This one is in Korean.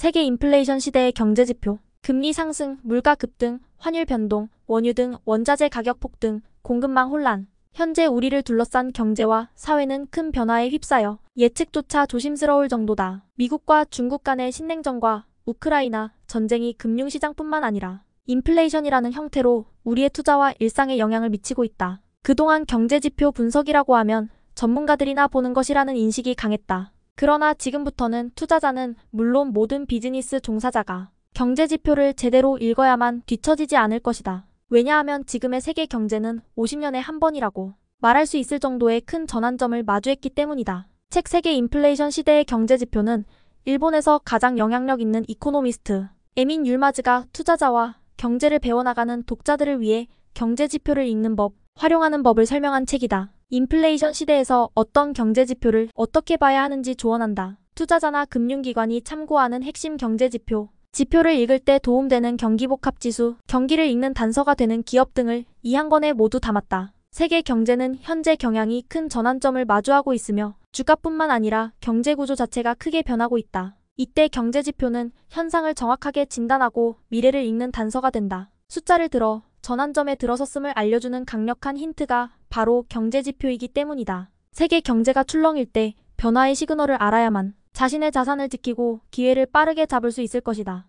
세계 인플레이션 시대의 경제지표, 금리 상승, 물가 급등, 환율 변동, 원유 등 원자재 가격 폭등, 공급망 혼란, 현재 우리를 둘러싼 경제와 사회는 큰 변화에 휩싸여 예측조차 조심스러울 정도다. 미국과 중국 간의 신냉전과 우크라이나 전쟁이 금융시장뿐만 아니라 인플레이션이라는 형태로 우리의 투자와 일상에 영향을 미치고 있다. 그동안 경제지표 분석이라고 하면 전문가들이나 보는 것이라는 인식이 강했다. 그러나 지금부터는 투자자는 물론 모든 비즈니스 종사자가 경제 지표를 제대로 읽어야만 뒤처지지 않을 것이다. 왜냐하면 지금의 세계 경제는 50년에 한 번이라고 말할 수 있을 정도의 큰 전환점을 마주했기 때문이다. 책 세계 인플레이션 시대의 경제 지표는 일본에서 가장 영향력 있는 이코노미스트 에민 율마즈가 투자자와 경제를 배워나가는 독자들을 위해 경제 지표를 읽는 법, 활용하는 법을 설명한 책이다. 인플레이션 시대에서 어떤 경제 지표를 어떻게 봐야 하는지 조언한다. 투자자나 금융기관이 참고하는 핵심 경제 지표, 지표를 읽을 때 도움되는 경기복합지수, 경기를 읽는 단서가 되는 기업 등을 이 한 권에 모두 담았다. 세계 경제는 현재 경향이 큰 전환점을 마주하고 있으며 주가뿐만 아니라 경제 구조 자체가 크게 변하고 있다. 이때 경제 지표는 현상을 정확하게 진단하고 미래를 읽는 단서가 된다. 숫자를 들어 전환점에 들어섰음을 알려주는 강력한 힌트가 바로 경제지표이기 때문이다. 세계 경제가 출렁일 때 변화의 시그널을 알아야만 자신의 자산을 지키고 기회를 빠르게 잡을 수 있을 것이다.